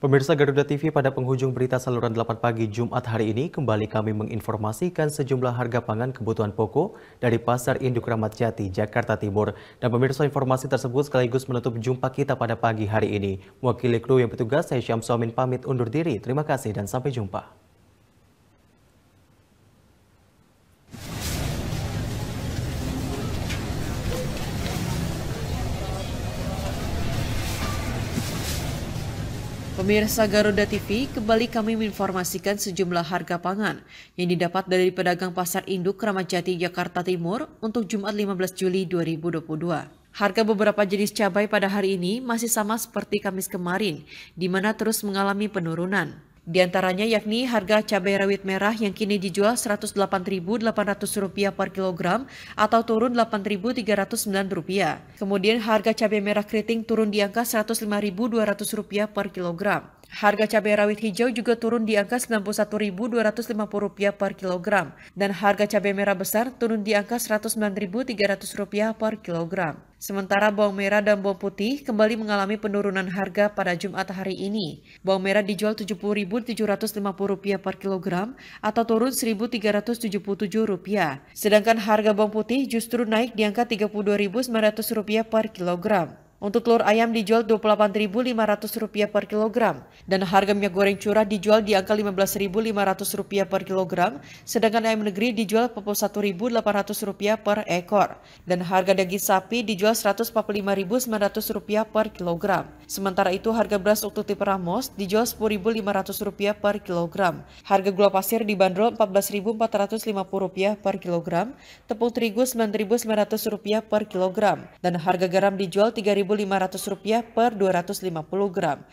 Pemirsa Garuda TV pada penghujung berita saluran 8 pagi Jumat hari ini kembali kami menginformasikan sejumlah harga pangan kebutuhan pokok dari Pasar Induk Ramat Jati, Jakarta Timur. Dan pemirsa informasi tersebut sekaligus menutup jumpa kita pada pagi hari ini. Wakil kru yang bertugas, saya Syamsomin pamit undur diri. Terima kasih dan sampai jumpa. Pemirsa Garuda TV, kembali kami menginformasikan sejumlah harga pangan yang didapat dari pedagang pasar induk Kramajati Jakarta Timur untuk Jumat 15 Juli 2022. Harga beberapa jenis cabai pada hari ini masih sama seperti Kamis kemarin, di mana terus mengalami penurunan. Di antaranya yakni harga cabai rawit merah yang kini dijual Rp108.800 per kilogram atau turun Rp8.309. Kemudian harga cabai merah keriting turun di angka Rp105.200 per kilogram. Harga cabai rawit hijau juga turun di angka Rp91.250 per kilogram dan harga cabai merah besar turun di angka Rp109.300 per kilogram. Sementara bawang merah dan bawang putih kembali mengalami penurunan harga pada Jumat hari ini. Bawang merah dijual Rp70.750 per kilogram atau turun Rp1.377. Sedangkan harga bawang putih justru naik di angka Rp32.900 per kilogram. Untuk telur ayam dijual Rp28.500 per kilogram dan harga minyak goreng curah dijual di angka Rp15.500 per kilogram, sedangkan ayam negeri dijual Rp41.800 per ekor dan harga daging sapi dijual Rp145.900 per kilogram. Sementara itu harga beras untuk tipe Ramos dijual Rp10.500 per kilogram. Harga gula pasir dibanderol Rp14.450 per kilogram, tepung terigu Rp9.900 per kilogram, dan harga garam dijual Rp3.000 Rp2.500 per 250 gram.